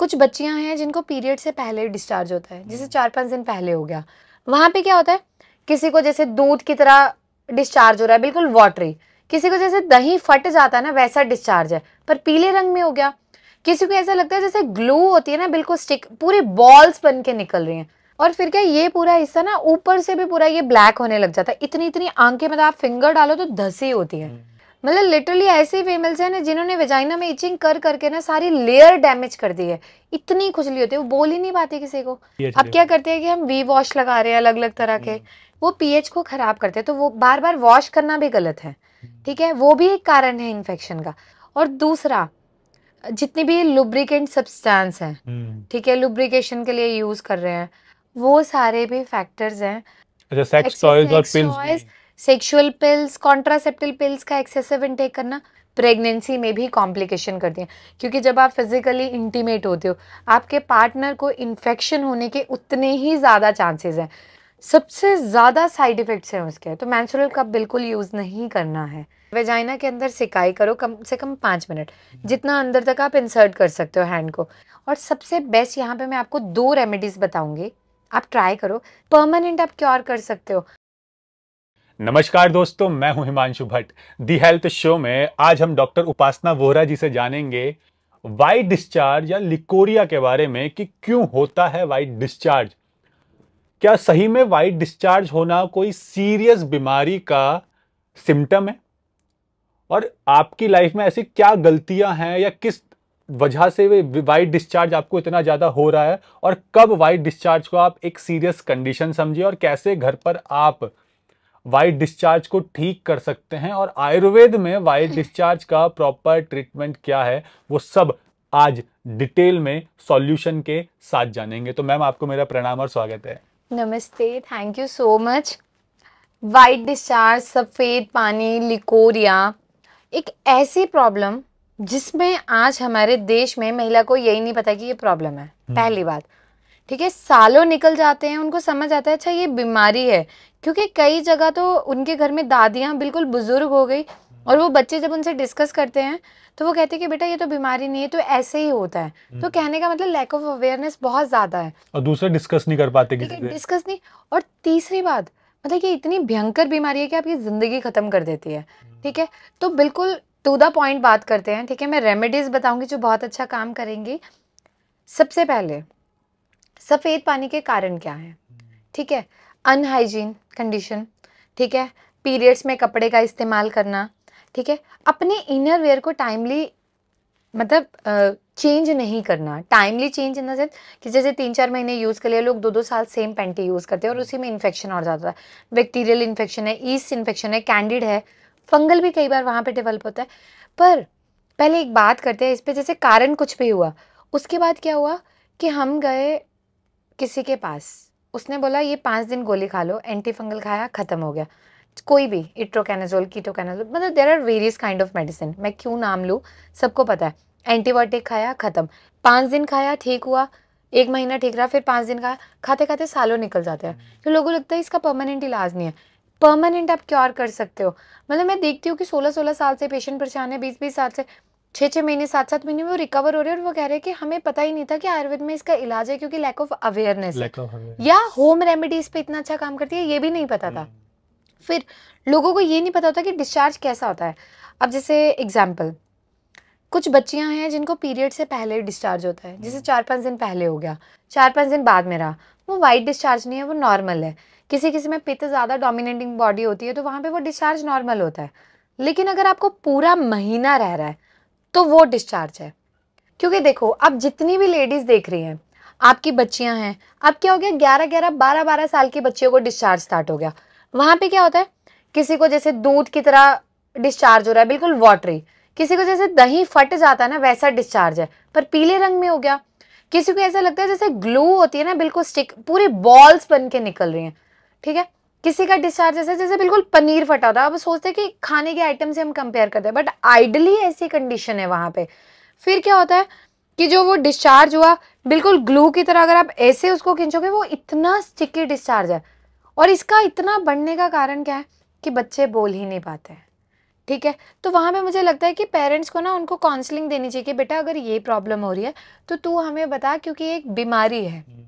कुछ बच्चियां हैं जिनको पीरियड से पहले डिस्चार्ज होता है जैसे हम्म। चार पाँच दिन पहले हो गया वहाँ पे क्या होता है किसी को जैसे दूध की तरह डिस्चार्ज हो रहा है बिल्कुल वाटरी किसी को जैसे दही फट जाता है ना वैसा डिस्चार्ज है पर पीले रंग में हो गया किसी को ऐसा लगता है जैसे ग्लू होती है ना बिल्कुल स्टिक पूरी बॉल्स बन के निकल रही हैं और फिर क्या ये पूरा हिस्सा ना ऊपर से भी पूरा ये ब्लैक होने लग जाता है इतनी इतनी आंखें मतलब आप फिंगर डालो तो धसी होती है हम्म। मतलब लिटरली ऐसे फीमेल्स हैं ना जिन्होंने वेजाइना में इचिंग कर करके ना सारी लेयर डैमेज कर दी है इतनी खुजली होती है वो बोल ही नहीं पाती किसी को अब क्या करते हैं कि हम वी वॉश लगा रहे हैं अलग अलग तरह के हम्म। वो पीएच को खराब करते हैं तो वो बार बार वॉश करना भी गलत है हम्म। ठीक है वो भी एक कारण है इन्फेक्शन का और दूसरा जितनी भी लुब्रिकेंट सब्सटेंस हैं हम्म। ठीक है लुब्रिकेशन के लिए यूज कर रहे हैं वो सारे भी फैक्टर्स हैं सेक्स अच्छा, टॉयज और pills sexual pills contraceptive pills का एक्सेसिव इनटेक करना प्रेगनेंसी में भी कॉम्प्लिकेशन करती हैं क्योंकि जब आप फिजिकली इंटीमेट होते हो आपके पार्टनर को इन्फेक्शन होने के उतने ही ज़्यादा चांसेस हैं सबसे ज़्यादा साइड इफ़ेक्ट्स हैं उसके तो मैंसुरल कप बिल्कुल यूज़ नहीं करना है वेजाइना के अंदर सिकाई करो कम से कम पाँच मिनट जितना अंदर तक आप इंसर्ट कर सकते हो हैंड को और सबसे बेस्ट यहाँ पे मैं आपको दो रेमेडीज़ बताऊँगी आप ट्राई करो परमानेंट आप क्योर कर सकते हो नमस्कार दोस्तों मैं हूं Himanshu Bhatt the health show में आज हम डॉक्टर उपासना वोहरा जी से जानेंगे वाइट डिस्चार्ज या लिकोरिया के बारे में कि क्यों होता है वाइट डिस्चार्ज क्या सही में वाइट डिस्चार्ज होना कोई सीरियस बीमारी का सिम्टम है और आपकी लाइफ में ऐसी क्या गलतियां हैं या किस वजह से वाइट डिस्चार्ज आपको इतना ज़्यादा हो रहा है और कब वाइट डिस्चार्ज को आप एक सीरियस कंडीशन समझिए और कैसे घर पर आप वाइट डिस्चार्ज को ठीक कर सकते हैं और आयुर्वेद में वाइट हम्म। डिस्चार्ज का प्रॉपर ट्रीटमेंट क्या है वो सब आज डिटेल में सॉल्यूशन के साथ जानेंगे तो मैम आपको मेरा प्रणाम और स्वागत है नमस्ते thank you so much white discharge सफ़ेद पानी लिकोरिया एक ऐसी प्रॉब्लम जिसमें आज हमारे देश में महिला को यही नहीं पता कि ये प्रॉब्लम है हम्म। पहली बात ठीक है सालों निकल जाते हैं उनको समझ आता है अच्छा ये बीमारी है क्योंकि कई जगह तो उनके घर में दादियाँ बिल्कुल बुज़ुर्ग हो गई और वो बच्चे जब उनसे डिस्कस करते हैं तो वो कहते हैं कि बेटा ये तो बीमारी नहीं है तो ऐसे ही होता है तो हम्म। कहने का मतलब लैक ऑफ अवेयरनेस बहुत ज़्यादा है और दूसरा डिस्कस नहीं कर पाते डिस्कस नहीं और तीसरी बात मतलब ये इतनी भयंकर बीमारी है कि आपकी ज़िंदगी ख़त्म कर देती है ठीक है तो बिल्कुल टू द पॉइंट बात करते हैं ठीक है मैं रेमेडीज़ बताऊंगी जो बहुत अच्छा काम करेंगी सबसे पहले सफ़ेद पानी के कारण क्या है ठीक है अनहाइजीन कंडीशन ठीक है पीरियड्स में कपड़े का इस्तेमाल करना ठीक है अपने इनर वेयर को टाइमली मतलब चेंज नहीं करना टाइमली चेंज इन देंस कि जैसे तीन चार महीने यूज़ कर लिया लोग दो दो साल सेम पेंटी यूज़ करते हैं और उसी में इन्फेक्शन और ज़्यादा है बैक्टीरियल इन्फेक्शन है ईस्ट इन्फेक्शन है कैंडिड है फंगल भी कई बार वहाँ पे डेवलप होता है पर पहले एक बात करते हैं इस पर जैसे कारण कुछ भी हुआ उसके बाद क्या हुआ कि हम गए किसी के पास उसने बोला ये पाँच दिन गोली खा लो एंटी फंगल खाया ख़त्म हो गया कोई भी इट्रोकैनाजोल कीटोकैनाजोल मतलब there are various kind of medicine मैं क्यों नाम लूँ सबको पता है एंटीबायोटिक खाया ख़त्म पाँच दिन खाया ठीक हुआ एक महीना ठीक रहा फिर पाँच दिन खाया खाते खाते सालों निकल जाते हैं हम्म। तो लोगों को लगता है इसका परमानेंट इलाज नहीं है परमानेंट आप क्योर कर सकते हो मतलब मैं देखती हूँ कि सोलह सोलह साल से पेशेंट परेशान है बीस बीस साल से छः छः महीने सात सात महीने में वो रिकवर हो रहे हैं और वो कह रहे हैं कि हमें पता ही नहीं था कि आयुर्वेद में इसका इलाज है क्योंकि लैक ऑफ अवेयरनेस या होम रेमेडीज पे इतना अच्छा काम करती है ये भी नहीं पता था हम्म। फिर लोगों को ये नहीं पता होता कि डिस्चार्ज कैसा होता है अब जैसे एग्जाम्पल कुछ बच्चियां हैं जिनको पीरियड से पहले डिस्चार्ज होता है जैसे हम्म। चार पाँच दिन पहले हो गया चार पाँच दिन बाद में रहा वो वाइट डिस्चार्ज नहीं है वो नॉर्मल है किसी किसी में पित्त ज़्यादा डोमिनेटिंग बॉडी होती है तो वहाँ पे वो डिस्चार्ज नॉर्मल होता है लेकिन अगर आपको पूरा महीना रह रहा है तो वो डिस्चार्ज है क्योंकि देखो आप जितनी भी लेडीज़ देख रही हैं आपकी बच्चियां हैं अब क्या हो गया ग्यारह ग्यारह बारह बारह साल की बच्चियों को डिस्चार्ज स्टार्ट हो गया वहां पे क्या होता है किसी को जैसे दूध की तरह डिस्चार्ज हो रहा है बिल्कुल वाटरी किसी को जैसे दही फट जाता है ना वैसा डिस्चार्ज है पर पीले रंग में हो गया किसी को ऐसा लगता है जैसे ग्लू होती है ना बिल्कुल स्टिक पूरी बॉल्स बन के निकल रही हैं ठीक है किसी का डिस्चार्ज ऐसा जैसे बिल्कुल पनीर फटा होता है अब सोचते हैं कि खाने के आइटम से हम कंपेयर करते हैं बट आइडली ऐसी कंडीशन है वहाँ पे फिर क्या होता है कि जो वो डिस्चार्ज हुआ बिल्कुल ग्लू की तरह अगर आप ऐसे उसको खींचोगे वो इतना स्टिकी डिस्चार्ज है और इसका इतना बढ़ने का कारण क्या है कि बच्चे बोल ही नहीं पाते हैं ठीक है तो वहां पे मुझे लगता है कि पेरेंट्स को ना उनको काउंसलिंग देनी चाहिए कि बेटा अगर ये प्रॉब्लम हो रही है तो तू हमें बता क्योंकि एक बीमारी है हम्म।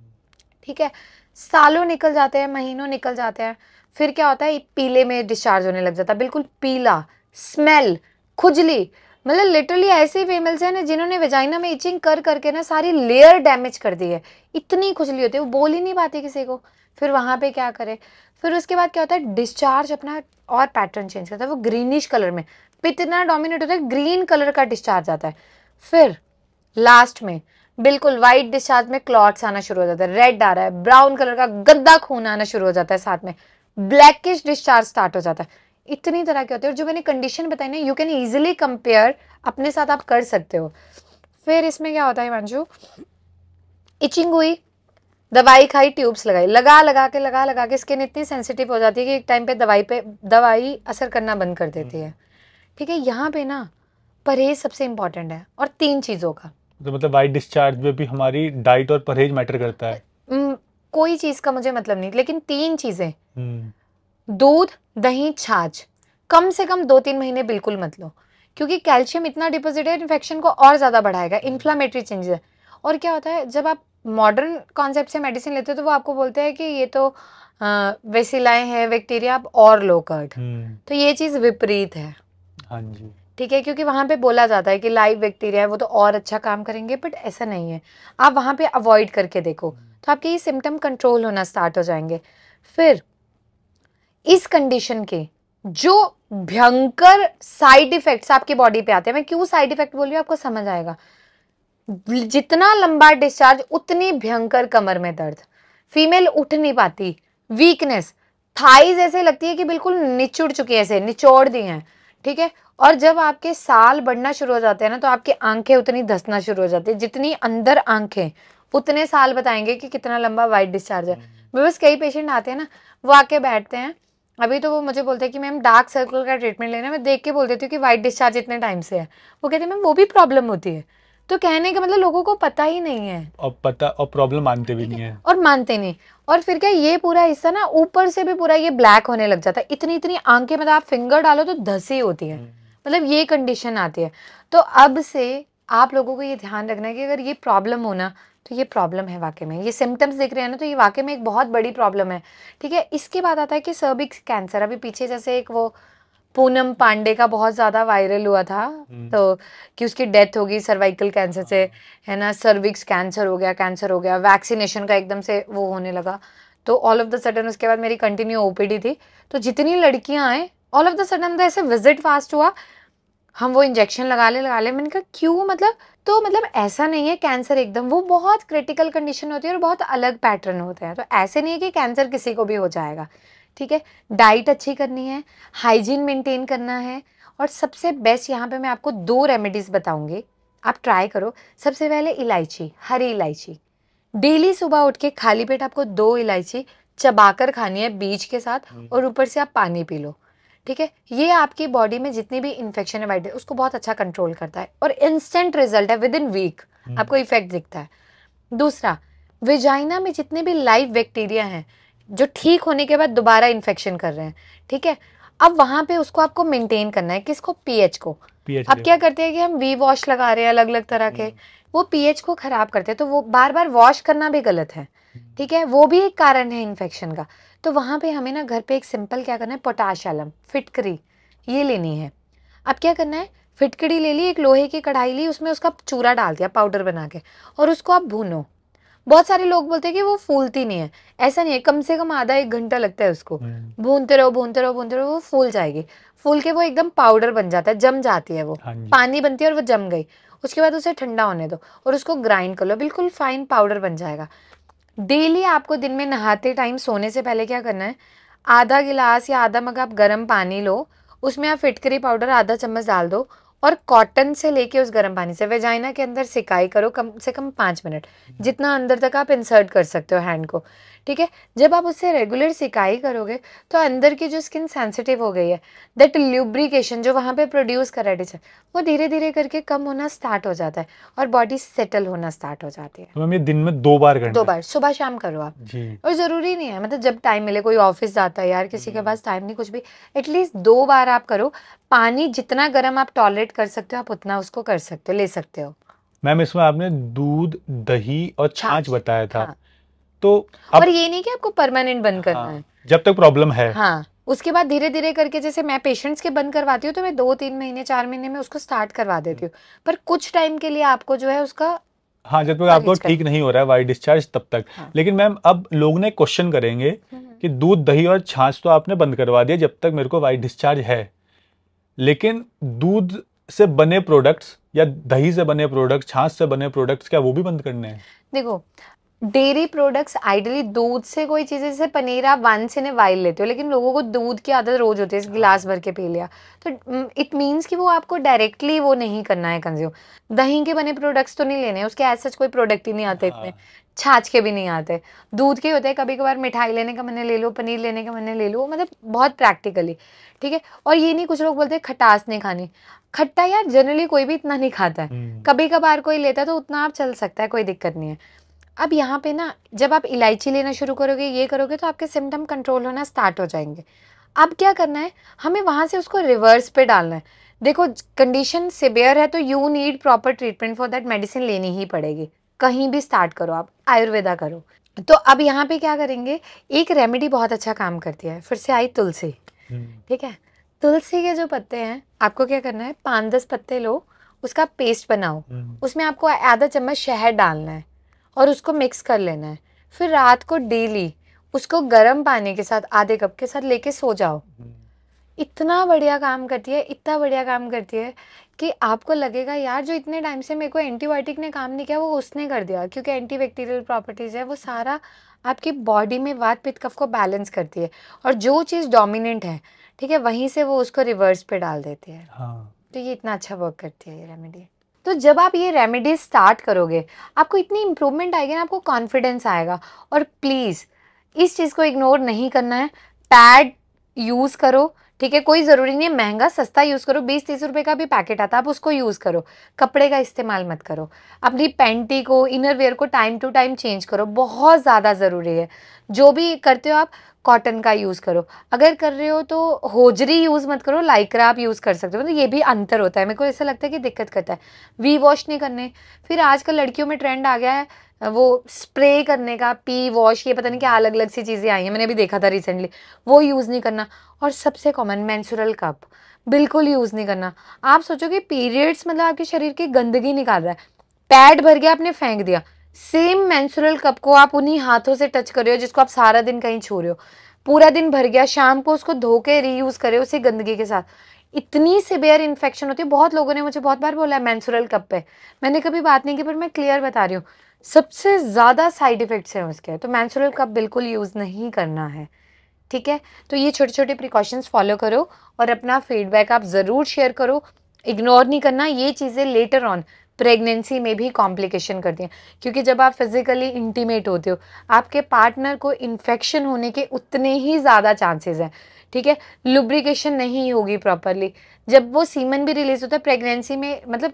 ठीक है सालों निकल जाते हैं महीनों निकल जाते हैं फिर क्या होता है पीले में डिस्चार्ज होने लग जाता है बिल्कुल पीला स्मेल खुजली मतलब लिटरली ऐसे फीमेल्स हैं ना जिन्होंने वेजाइना में इचिंग कर करके ना सारी लेयर डैमेज कर दी है इतनी खुजली होती है वो बोल ही नहीं पाती किसी को फिर वहाँ पे क्या करे फिर उसके बाद क्या होता है डिस्चार्ज अपना और पैटर्न चेंज करता है वो ग्रीनिश कलर में पितना इतना डोमिनेट होता है ग्रीन कलर का डिस्चार्ज आता है फिर लास्ट में बिल्कुल व्हाइट डिस्चार्ज में क्लॉट्स आना शुरू हो जाता है रेड आ रहा है ब्राउन कलर का गद्दा खून आना शुरू हो जाता है साथ में ब्लैकिश डिस्चार्ज स्टार्ट हो जाता है इतनी तरह के होते हैं और जो मैंने कंडीशन बताई ना यू कैन ईजिली कंपेयर अपने साथ आप कर सकते हो फिर इसमें क्या होता है मांझू इचिंग हुई दवाई खाई ट्यूब्स लगाई लगा लगा के लगा लगा के स्किन इतनी सेंसिटिव हो जाती है कि एक टाइम पे दवाई पे दवाई असर करना बंद कर देती है हम्म। ठीक है यहाँ पे ना परहेज सबसे इंपॉर्टेंट है और तीन चीज़ों का तो मतलब वाइट डिस्चार्ज में भी हमारी डाइट और परहेज मैटर करता है कोई चीज का मुझे मतलब नहीं लेकिन तीन चीजें हम्म। दूध दही छाछ कम से कम दो तीन महीने बिल्कुल मत लो क्योंकि कैल्शियम इतना डिपोजिट है इन्फेक्शन को और ज़्यादा बढ़ाएगा इन्फ्लामेटरी हम्म। चेंजेस और क्या होता है जब आप मॉडर्न कॉन्सेप्ट से मेडिसिन लेते हो तो वो आपको बोलते हैं कि ये तो वेसिलाएं हैं बैक्टीरिया आप और लो कर्ट हम्म। तो ये चीज़ विपरीत है हाँ जी ठीक है क्योंकि वहाँ पे बोला जाता है कि लाइव बैक्टीरिया है वो तो और अच्छा काम करेंगे बट ऐसा नहीं है आप वहाँ पे अवॉइड करके देखो तो आपके ये सिम्टम कंट्रोल होना स्टार्ट हो जाएंगे फिर इस कंडीशन के जो भयंकर साइड इफेक्ट्स आपकी बॉडी पे आते हैं मैं क्यों साइड इफेक्ट बोल रही हूँ आपको समझ आएगा जितना लंबा डिस्चार्ज उतनी भयंकर कमर में दर्द फीमेल उठ नहीं पाती वीकनेस थाइज ऐसे लगती है कि बिल्कुल निचुड़ चुकी है ऐसे निचोड़ दी हैं ठीक है और जब आपके साल बढ़ना शुरू हो जाते हैं ना तो आपकी आंखें उतनी धसना शुरू हो जाती है जितनी अंदर आंखें उतने साल बताएंगे कि कितना लंबा वाइट डिस्चार्ज है हम्म। बिकॉज कई पेशेंट आते हैं ना वो आके बैठते हैं अभी तो वो मुझे बोलते हैं कि मैम डार्क सर्कल का ट्रीटमेंट लेना मैं देख के बोल देती हूँ कि वाइट डिस्चार्ज इतने टाइम से है वो कहते हैं मैम वो भी प्रॉब्लम होती है तो कहने का मतलब लोगों को पता ही नहीं है और पता और प्रॉब्लम मानते भी नहीं है और मानते नहीं और फिर क्या ये पूरा हिस्सा ना ऊपर से भी पूरा ये ब्लैक होने लग जाता है इतनी इतनी आंखें मतलब आप फिंगर डालो तो धसी होती है हम्म। मतलब ये कंडीशन आती है तो अब से आप लोगों को ये ध्यान रखना है कि अगर ये प्रॉब्लम होना तो ये प्रॉब्लम है वाकई में ये सिम्टम्स देख रहे हैं ना तो ये वाकई में एक बहुत बड़ी प्रॉब्लम है ठीक है इसके बाद आता है कि सर्विक्स कैंसर अभी पीछे जैसे एक वो पूनम पांडे का बहुत ज़्यादा वायरल हुआ था हम्म। तो कि उसकी डेथ होगी सर्वाइकल कैंसर से हाँ। है ना सर्विक्स कैंसर हो गया कैंसर हो गया वैक्सीनेशन का एकदम से वो होने लगा तो ऑल ऑफ द सडन उसके बाद मेरी कंटिन्यू ओपीडी थी तो जितनी लड़कियां आए ऑल ऑफ द सडन ऐसे विजिट फास्ट हुआ हम वो इंजेक्शन लगा ले लगा ले मैंने कहा क्यों मतलब तो मतलब ऐसा नहीं है कैंसर एकदम वो बहुत क्रिटिकल कंडीशन होती है और बहुत अलग पैटर्न होते हैं तो ऐसे नहीं है कि कैंसर किसी को भी हो जाएगा ठीक है डाइट अच्छी करनी है हाइजीन मेंटेन करना है और सबसे बेस्ट यहाँ पे मैं आपको दो रेमेडीज़ बताऊँगी आप ट्राई करो सबसे पहले इलायची हरी इलायची डेली सुबह उठ के खाली पेट आपको दो इलायची चबाकर खानी है बीज के साथ हम्म। और ऊपर से आप पानी पी लो ठीक है ये आपकी बॉडी में जितनी भी इन्फेक्शन है वाइट उसको बहुत अच्छा कंट्रोल करता है और इंस्टेंट रिजल्ट है विद इन वीक आपको इफेक्ट दिखता है दूसरा विजाइना में जितने भी लाइव बैक्टीरिया हैं जो ठीक होने के बाद दोबारा इन्फेक्शन कर रहे हैं ठीक है अब वहाँ पे उसको आपको मेंटेन करना है किसको पीएच को पीएच अब क्या करते हैं कि हम वी वॉश लगा रहे हैं अलग अलग तरह के हम्म। वो पीएच को खराब करते हैं तो वो बार बार वॉश करना भी गलत है हम्म। ठीक है वो भी एक कारण है इन्फेक्शन का तो वहाँ पे हमें ना घर पे एक सिंपल क्या करना है पोटाश आलम फिटकरी ये लेनी है अब क्या करना है फिटकड़ी ले ली एक लोहे की कढ़ाई ली उसमें उसका चूरा डाल दिया पाउडर बना के और उसको आप भूनो बहुत सारे लोग बोलते हैं कि वो फूलती नहीं है ऐसा नहीं है कम से कम आधा एक घंटा लगता है उसको हम्म। भूनते रहो भूनते रहो भूनते रहो वो फूल जाएगी फूल के वो एकदम पाउडर बन जाता है जम जाती है वो हाँ पानी बनती है और वो जम गई उसके बाद उसे ठंडा होने दो और उसको ग्राइंड कर लो बिल्कुल फाइन पाउडर बन जाएगा डेली आपको दिन में नहाते टाइम सोने से पहले क्या करना है आधा गिलास या आधा मग आप गर्म पानी लो उसमें आप फिटकरी पाउडर आधा चम्मच डाल दो और कॉटन से लेके उस गर्म पानी से वेजाइना के अंदर सिकाई करो कम से कम पाँच मिनट जितना अंदर तक आप इंसर्ट कर सकते हो हैंड को ठीक है जब आप उससे रेगुलर सिकाई करोगे तो अंदर की जो स्किन सेंसिटिव हो गई है दैट ल्यूब्रिकेशन जो वहाँ पे प्रोड्यूस कर रहा है वो धीरे धीरे करके कम होना स्टार्ट हो जाता है और बॉडी सेटल होना स्टार्ट हो जाती है तो ये दिन में दो बार दो बार सुबह शाम करो आप जी। और ज़रूरी नहीं है मतलब जब टाइम मिले कोई ऑफिस जाता है यार किसी के हम्म। पास टाइम नहीं कुछ भी एटलीस्ट दो बार आप करो पानी जितना गर्म आप टॉलरेट कर सकते हो आप उतना उसको कर सकते हो ले सकते हो मैम इसमें आपने दूध दही और छाछ बताया था हाँ। तो और ये नहीं कि आपको परमानेंट बंद हाँ, करना हाँ, है जब तक प्रॉब्लम है हाँ उसके बाद धीरे धीरे करके जैसे मैं पेशेंट्स के बंद करवाती हूँ तो मैं दो तीन महीने चार महीने में उसको स्टार्ट करवा देती हूँ हम्म। पर कुछ टाइम के लिए आपको जो है उसका हाँ जब तक आपको ठीक नहीं हो रहा है वाई डिस्चार्ज तब तक हाँ। लेकिन मैम अब लोग ने क्वेश्चन करेंगे हम्म। कि दूध दही और छाछ तो आपने बंद करवा दिया जब तक मेरे को वाई डिस्चार्ज है लेकिन दूध से बने प्रोडक्ट्स या दही से बने प्रोडक्ट छाछ से बने प्रोडक्ट्स क्या वो भी बंद करने हैं देखो डेयरी प्रोडक्ट्स आइडली दूध से कोई चीज़ जैसे पनीर आप वन से ए वाइल लेते हो लेकिन लोगों को दूध की आदत रोज होती है गिलास भर के पी लिया तो इट मीन्स कि वो आपको डायरेक्टली वो नहीं करना है कंज्यूम दही के बने प्रोडक्ट्स तो नहीं लेने हैं उसके ऐसा कोई प्रोडक्ट ही नहीं आते इतने हाँ। छाछ के भी नहीं आते दूध के होते हैं कभी कभार मिठाई लेने का मैंने ले लो पनीर लेने का मैंने ले लो मतलब बहुत प्रैक्टिकली ठीक है और ये नहीं कुछ लोग बोलते हैं खटास नहीं खानी खट्टा यार जनरली कोई भी इतना नहीं खाता है हम्म। कभी कभार कोई लेता है तो उतना आप चल सकता है कोई दिक्कत नहीं है अब यहाँ पे ना जब आप इलायची लेना शुरू करोगे ये करोगे तो आपके सिम्टम कंट्रोल होना स्टार्ट हो जाएंगे अब क्या करना है हमें वहाँ से उसको रिवर्स पे डालना है देखो कंडीशन सिवियर है तो you need proper treatment for that medicine लेनी ही पड़ेगी कहीं भी स्टार्ट करो आप आयुर्वेदा करो तो अब यहाँ पे क्या करेंगे एक रेमेडी बहुत अच्छा काम करती है फिर से आई तुलसी हम्म। ठीक है तुलसी के जो पत्ते हैं आपको क्या करना है पाँच दस पत्ते लो उसका पेस्ट बनाओ हम्म। उसमें आपको आधा चम्मच शहद डालना है और उसको मिक्स कर लेना है फिर रात को डेली उसको गर्म पानी के साथ आधे कप के साथ लेके सो जाओ हम्म। इतना बढ़िया काम करती है इतना बढ़िया काम करती है कि आपको लगेगा यार जो इतने टाइम से मेरे को एंटीबायोटिक ने काम नहीं किया वो उसने कर दिया क्योंकि एंटीबैक्टीरियल प्रॉपर्टीज़ है वो सारा आपकी बॉडी में वात पित्त कफ को बैलेंस करती है और जो चीज़ डोमिनेंट है ठीक है वहीं से वो उसको रिवर्स पे डाल देती है हाँ। तो ये इतना अच्छा वर्क करती है ये रेमेडी तो जब आप ये रेमेडीज स्टार्ट करोगे आपको इतनी इम्प्रूवमेंट आएगी ना आपको कॉन्फिडेंस आएगा और प्लीज़ इस चीज़ को इग्नोर नहीं करना है पैड यूज़ करो ठीक है कोई ज़रूरी नहीं है महंगा सस्ता यूज़ करो बीस तीस रुपये का भी पैकेट आता है आप उसको यूज़ करो कपड़े का इस्तेमाल मत करो अपनी पैंटी को इनर वेयर को टाइम टू टाइम चेंज करो बहुत ज़्यादा ज़रूरी है जो भी करते हो आप कॉटन का यूज़ करो अगर कर रहे हो तो होजरी यूज़ मत करो लाइक्रा आप यूज़ कर सकते हो मतलब तो ये भी अंतर होता है मेरे को ऐसा लगता है कि दिक्कत करता है वी वॉश नहीं करने फिर आजकल लड़कियों में ट्रेंड आ गया है वो स्प्रे करने का पी वॉश ये पता नहीं क्या अलग अलग सी चीज़ें आई हैं मैंने अभी देखा था रिसेंटली वो यूज़ नहीं करना और सबसे कॉमन मैंसुरल कप बिल्कुल यूज़ नहीं करना आप सोचो कि पीरियड्स मतलब आपके शरीर की गंदगी निकाल रहा है पैड भर गया आपने फेंक दिया सेम मैंसुरल कप को आप उन्हीं हाथों से टच कर रहे हो जिसको आप सारा दिन कहीं छो रहे हो पूरा दिन भर गया शाम को उसको धो के रीयूज़ करे उसी गंदगी के साथ इतनी सिवियर इन्फेक्शन होती है बहुत लोगों ने मुझे बहुत बार बोला है मैंसुरल कप पे मैंने कभी बात नहीं की पर मैं क्लियर बता रही हूँ सबसे ज़्यादा साइड इफ़ेक्ट्स हैं उसके तो मैंसुरल कप बिल्कुल यूज़ नहीं करना है ठीक है तो ये छोटे छोटे प्रिकॉशंस फॉलो करो और अपना फीडबैक आप ज़रूर शेयर करो इग्नोर नहीं करना ये चीज़ें लेटर ऑन प्रेगनेंसी में भी कॉम्प्लिकेशन करती हैं क्योंकि जब आप फिज़िकली इंटीमेट होते हो आपके पार्टनर को इन्फेक्शन होने के उतने ही ज़्यादा चांसेस हैं ठीक है लुब्रिकेशन नहीं होगी प्रॉपरली जब वो सीमन भी रिलीज होता है प्रेगनेंसी में मतलब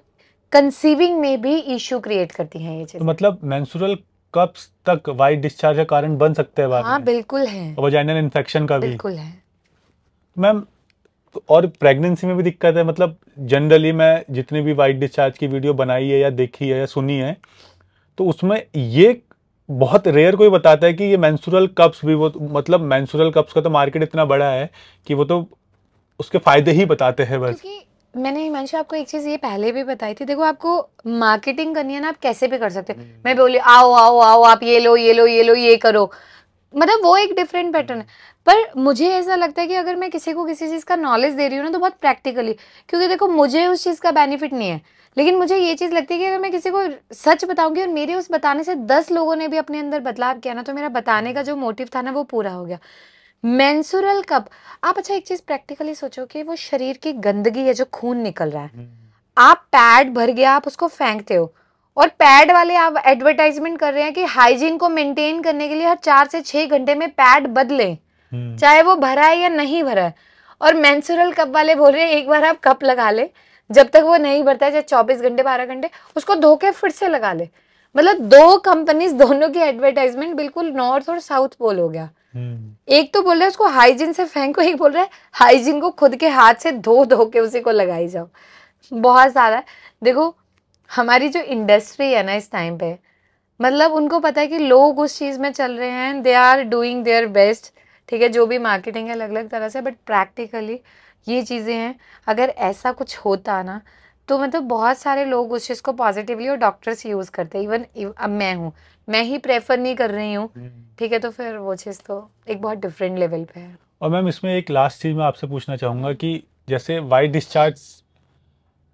कंसीविंग में भी इश्यू क्रिएट करती हैं ये चीज़ तो मतलब मेंस्ट्रुअल कप्स तक वाइट डिस्चार्ज का कारण बन सकते हैं हाँ बिल्कुल है वजाइनल इन्फेक्शन का भी बिल्कुल है मैम और प्रेगनेंसी में भी दिक्कत है मतलब जनरली मैं जितने भी वाइट डिस्चार्ज की वीडियो बनाई है या देखी है या सुनी है तो उसमें ये बहुत रेयर कोई बताता है कि ये मैंसुरल कप्स भी वो मतलब मैंसुरल कप्स का तो मार्केट इतना बड़ा है कि वो तो उसके फायदे ही बताते हैं बस मैंने हिमांशु आपको एक चीज ये पहले भी बताई थी देखो आपको मार्केटिंग करनी है ना आप कैसे भी कर सकते हो हम्म। मैं बोली आओ आओ आओ आप ये लो ये लो ये लो ये करो मतलब वो एक डिफरेंट पैटर्न है पर मुझे ऐसा लगता है कि अगर मैं किसी को किसी चीज़ का नॉलेज दे रही हूँ ना तो बहुत प्रैक्टिकली क्योंकि देखो मुझे उस चीज़ का बेनिफिट नहीं है लेकिन मुझे ये चीज़ लगती है कि अगर मैं किसी को सच बताऊंगी और मेरे उस बताने से दस लोगों ने भी अपने अंदर बदलाव किया ना तो मेरा बताने का जो मोटिव था ना वो पूरा हो गया मैंसुरल कप आप अच्छा एक चीज़ प्रैक्टिकली सोचो कि वो शरीर की गंदगी है जो खून निकल रहा है हम्म। आप पैड भर गया आप उसको फेंकते हो और पैड वाले आप एडवर्टाइजमेंट कर रहे हैं कि हाइजीन को मेंटेन करने के लिए हर चार से छह घंटे में पैड बदले हम्म। चाहे वो भरा है या नहीं भरा है और मैंसुरल कप वाले बोल रहे हैं एक बार आप कप लगा ले जब तक वो नहीं भरता है चाहे चौबीस घंटे बारह घंटे उसको धो के फिर से लगा ले मतलब दो कंपनीज दोनों की एडवर्टाइजमेंट बिल्कुल नॉर्थ और साउथ पोल हो गया हम्म। एक तो बोल रहा है उसको हाइजीन से फेंको एक बोल रहा है हाइजीन को खुद के हाथ से धो धो के उसी को लगाई जाओ बहुत ज्यादा देखो हमारी जो इंडस्ट्री है ना इस टाइम पे मतलब उनको पता है कि लोग उस चीज़ में चल रहे हैं they are doing their best ठीक है जो भी मार्केटिंग है अलग अलग तरह से बट प्रैक्टिकली ये चीज़ें हैं अगर ऐसा कुछ होता ना तो मतलब बहुत सारे लोग उस चीज़ को पॉजिटिवली और डॉक्टर्स यूज़ करते हैं इवन अब मैं हूँ मैं ही प्रेफर नहीं कर रही हूँ हम्म। ठीक है तो फिर वो चीज़ तो एक बहुत डिफरेंट लेवल पे है और मैम इसमें एक लास्ट चीज़ मैं आपसे पूछना चाहूँगा कि जैसे वाइट डिस्चार्ज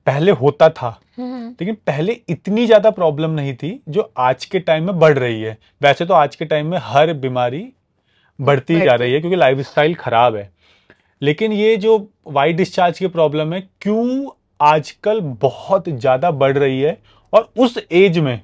पहले होता था हम्म। लेकिन पहले इतनी ज्यादा प्रॉब्लम नहीं थी जो आज के टाइम में बढ़ रही है वैसे तो आज के टाइम में हर बीमारी बढ़ती जा रही है क्योंकि लाइफ खराब है लेकिन ये जो वाइट डिस्चार्ज की प्रॉब्लम है क्यों आजकल बहुत ज्यादा बढ़ रही है और उस एज में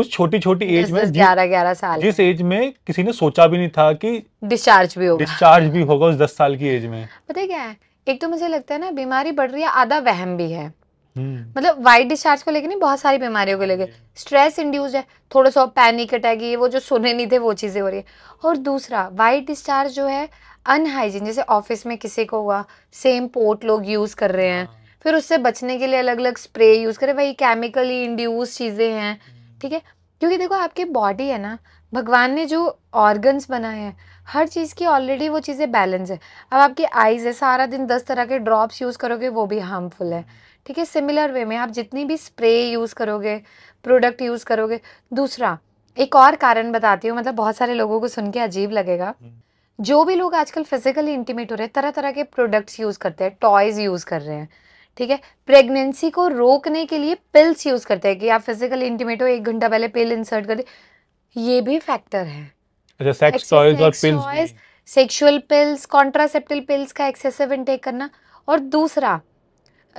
उस छोटी छोटी एज में ग्यारह ग्यारह साल जिस एज में किसी ने सोचा भी नहीं था कि डिस्चार्ज भी होगा डिस्चार्ज भी होगा उस दस साल की एज में पता क्या है एक तो मुझे लगता है ना बीमारी बढ़ रही है आधा वहम भी है हम्म। मतलब वाइट डिस्चार्ज को लेकर नहीं बहुत सारी बीमारियों को लेके स्ट्रेस हम्म। इंड्यूस्ड है थोड़ा सा पैनिक अटैक ये वो जो सुने नहीं थे वो चीज़ें हो रही है और दूसरा वाइट डिस्चार्ज जो है अनहाइजीन जैसे ऑफिस में किसी को हुआ सेम पोर्ट लोग यूज़ कर रहे हैं हाँ। फिर उससे बचने के लिए अलग अलग स्प्रे यूज़ करें वही केमिकली इंड्यूस चीज़ें हैं हम्म। ठीक है क्योंकि देखो आपकी बॉडी है ना भगवान ने जो ऑर्गन्स बनाए हैं हर चीज़ की ऑलरेडी वो चीज़ें बैलेंस है अब आपकी आइज़ है सारा दिन दस तरह के ड्रॉप्स यूज़ करोगे वो भी हार्मफुल है ठीक है सिमिलर वे में आप जितनी भी स्प्रे यूज़ करोगे प्रोडक्ट यूज़ करोगे दूसरा एक और कारण बताती हूँ मतलब बहुत सारे लोगों को सुन के अजीब लगेगा हम्म। जो भी लोग आजकल फिजिकली इंटीमेट हो रहे हैं तरह तरह के प्रोडक्ट्स यूज़ करते हैं टॉयज़ यूज़ कर रहे हैं ठीक है प्रेगनेंसी को रोकने के लिए पिल्स यूज़ करते हैं कि आप फिजिकली इंटीमेट हो एक घंटा पहले पिल इंसर्ट कर दे ये भी फैक्टर है pills sexual pills contraceptive pills का एक्सेसिव इनटेक करना और दूसरा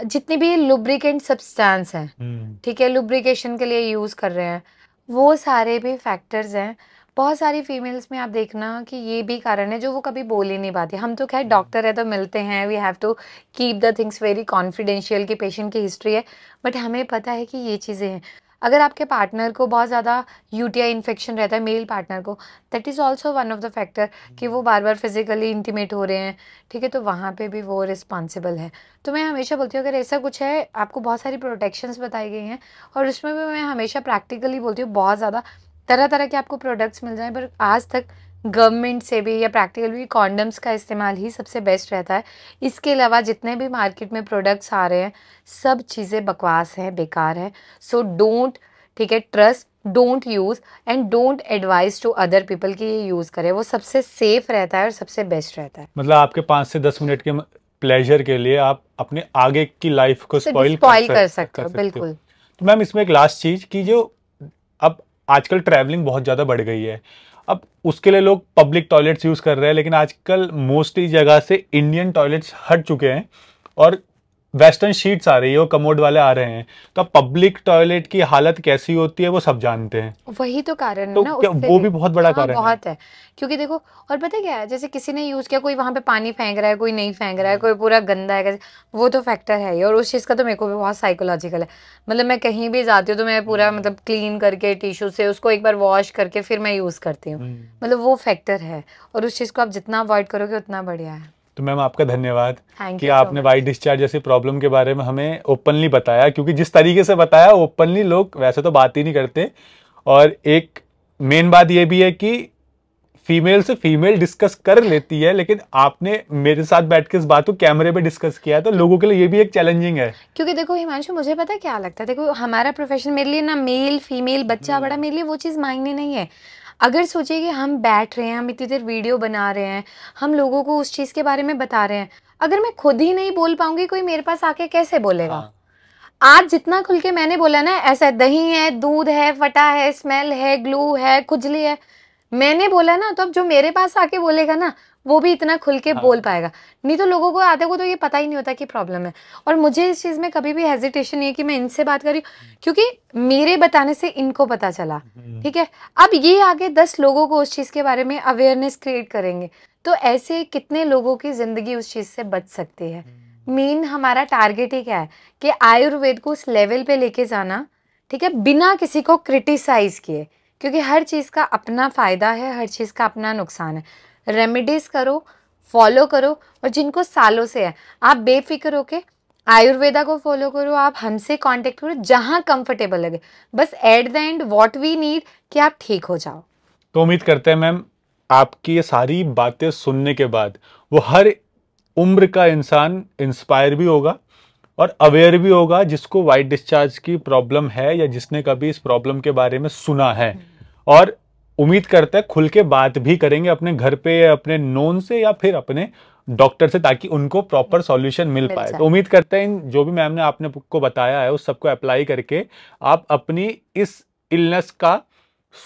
जितने भी लुब्रिकेंट सब्सटेंस हैं हम्म। ठीक है लुब्रिकेशन के लिए यूज़ कर रहे हैं वो सारे भी फैक्टर्स हैं बहुत सारी फीमेल्स में आप देखना कि ये भी कारण है जो वो कभी बोल ही नहीं पाती हम तो खैर डॉक्टर हम्म। है तो मिलते हैं we have to keep the things very confidential कि पेशेंट की हिस्ट्री है बट हमें पता है कि ये चीज़ें हैं अगर आपके पार्टनर को बहुत ज़्यादा यूटीआई इन्फेक्शन रहता है मेल पार्टनर को that is also one of the factor कि वो बार बार फिजिकली इंटीमेट हो रहे हैं ठीक है तो वहाँ पे भी वो रिस्पॉन्सिबल है तो मैं हमेशा बोलती हूँ अगर ऐसा कुछ है आपको बहुत सारी प्रोटेक्शंस बताई गई हैं और उसमें भी मैं हमेशा प्रैक्टिकली बोलती हूँ बहुत ज़्यादा तरह तरह के आपको प्रोडक्ट्स मिल जाएँ पर आज तक गवर्नमेंट से भी या प्रैक्टिकल भी कॉन्डम्स का इस्तेमाल ही सबसे बेस्ट रहता है इसके अलावा जितने भी मार्केट में प्रोडक्ट्स आ रहे हैं सब चीज़ें बकवास हैं बेकार है सो डोंट ठीक है trust don't use and don't advise to other people कि ये यूज़ करें वो सबसे सेफ रहता है और सबसे बेस्ट रहता है मतलब आपके पाँच से दस मिनट के प्लेजर के लिए आप अपने आगे की लाइफ को स्पॉइल स्पॉइल कर, कर, सकते हो बिल्कुल तो मैम इसमें एक लास्ट चीज़ कि जो अब आजकल ट्रैवलिंग बहुत ज़्यादा बढ़ गई है अब उसके लिए लोग पब्लिक टॉयलेट्स यूज़ कर रहे हैं लेकिन आजकल मोस्टली जगह से इंडियन टॉयलेट्स हट चुके हैं और वेस्टर्न शीट्स आ रही है कमोड वाले आ रहे हैं तो पब्लिक टॉयलेट की हालत कैसी होती है वो सब जानते हैं वही तो कारण है तो ना वो भी बहुत बड़ा हाँ, कारण बहुत है।, है क्योंकि देखो और पता क्या है जैसे किसी ने यूज किया कोई वहां पे पानी फेंक रहा है कोई नहीं फेंक रहा है हम्म। कोई पूरा गंदा है वो तो फैक्टर है ही और उस चीज का तो मेरे को भी बहुत साइकोलॉजिकल है मतलब मैं कहीं भी जाती हूँ तो मैं पूरा हम्म। मतलब क्लीन करके टिश्यू से उसको एक बार वॉश करके फिर मैं यूज करती हूँ हम्म। मतलब वो फैक्टर है और उस चीज को आप जितना अवॉइड करोगे उतना बढ़िया है तो मैम आपका धन्यवाद कि आपने वाइट डिस्चार्ज जैसी प्रॉब्लम के बारे में हमें ओपनली बताया क्योंकि जिस तरीके से बताया ओपनली लोग वैसे तो बात ही नहीं करते और एक मेन बात यह भी है कि फीमेल से फीमेल डिस्कस कर लेती है लेकिन आपने मेरे साथ बैठ के इस बात को कैमरे पे डिस्कस किया है तो लोगों के लिए ये भी एक चैलेंजिंग है क्योंकि देखो हिमांशु मुझे पता क्या लगता है देखो हमारा प्रोफेशन मेरे लिए ना मेल फीमेल बच्चा बड़ा हम्म। मेरे लिए वो चीज़ मायने नहीं है अगर सोचिए कि हम बैठ रहे हैं हम इतनी देर वीडियो बना रहे हैं हम लोगों को उस चीज़ के बारे में बता रहे हैं अगर मैं खुद ही नहीं बोल पाऊंगी कोई मेरे पास आके कैसे बोलेगा हाँ। आज जितना खुल के मैंने बोला ना ऐसा दही है दूध है फटा है स्मेल है ग्लू है खुजली है मैंने बोला ना तो अब जो मेरे पास आके बोलेगा ना वो भी इतना खुल के हाँ। बोल पाएगा नहीं तो लोगों को आते को तो ये पता ही नहीं होता कि प्रॉब्लम है और मुझे इस चीज़ में कभी भी हेजिटेशन नहीं है कि मैं इनसे बात कर रही हूँ हम्म। क्योंकि मेरे बताने से इनको पता चला हम्म। ठीक है अब ये आगे दस लोगों को उस चीज़ के बारे में अवेयरनेस क्रिएट करेंगे तो ऐसे कितने लोगों की ज़िंदगी उस चीज़ से बच सकती है हम्म। मेन हमारा टारगेट ही क्या है कि आयुर्वेद को उस लेवल पे लेके जाना ठीक है बिना किसी को क्रिटिसाइज़ किए क्योंकि हर चीज़ का अपना फ़ायदा है हर चीज़ का अपना नुकसान है रेमेडीज़ करो फॉलो करो और जिनको सालों से है आप बेफिक्र होके आयुर्वेदा को फॉलो करो आप हमसे कांटेक्ट करो जहाँ कंफर्टेबल लगे बस at the end what we need कि आप ठीक हो जाओ तो उम्मीद करते हैं मैम आपकी ये सारी बातें सुनने के बाद वो हर उम्र का इंसान इंस्पायर भी होगा और अवेयर भी होगा जिसको वाइट डिस्चार्ज की प्रॉब्लम है या जिसने कभी इस प्रॉब्लम के बारे में सुना है और उम्मीद करते हैं खुल के बात भी करेंगे अपने घर पे अपने नोन से या फिर अपने डॉक्टर से ताकि उनको प्रॉपर सॉल्यूशन मिल पाए तो उम्मीद करते हैं जो भी मैम ने आपने को बताया है उस सबको अप्लाई करके आप अपनी इस इलनेस का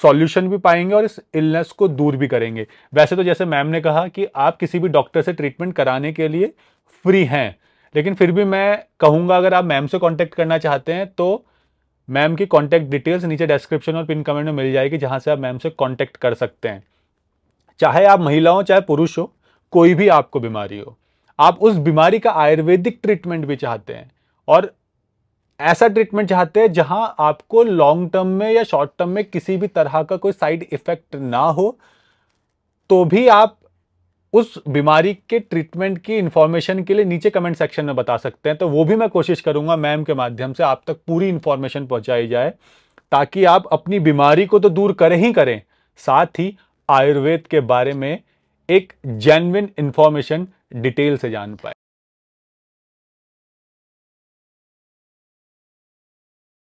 सॉल्यूशन भी पाएंगे और इस इलनेस को दूर भी करेंगे वैसे तो जैसे मैम ने कहा कि आप किसी भी डॉक्टर से ट्रीटमेंट कराने के लिए फ्री हैं लेकिन फिर भी मैं कहूँगा अगर आप मैम से कॉन्टेक्ट करना चाहते हैं तो मैम की कॉन्टैक्ट डिटेल्स नीचे डिस्क्रिप्शन और पिन कमेंट में मिल जाएगी जहाँ से आप मैम से कॉन्टैक्ट कर सकते हैं चाहे आप महिला हो चाहे पुरुष हो कोई भी आपको बीमारी हो आप उस बीमारी का आयुर्वेदिक ट्रीटमेंट भी चाहते हैं और ऐसा ट्रीटमेंट चाहते हैं जहां आपको लॉन्ग टर्म में या शॉर्ट टर्म में किसी भी तरह का कोई साइड इफेक्ट ना हो तो भी आप उस बीमारी के ट्रीटमेंट की इन्फॉर्मेशन के लिए नीचे कमेंट सेक्शन में बता सकते हैं तो वो भी मैं कोशिश करूंगा मैम के माध्यम से आप तक पूरी इन्फॉर्मेशन पहुंचाई जाए ताकि आप अपनी बीमारी को तो दूर करें ही करें साथ ही आयुर्वेद के बारे में एक जेनविन इन्फॉर्मेशन डिटेल से जान पाए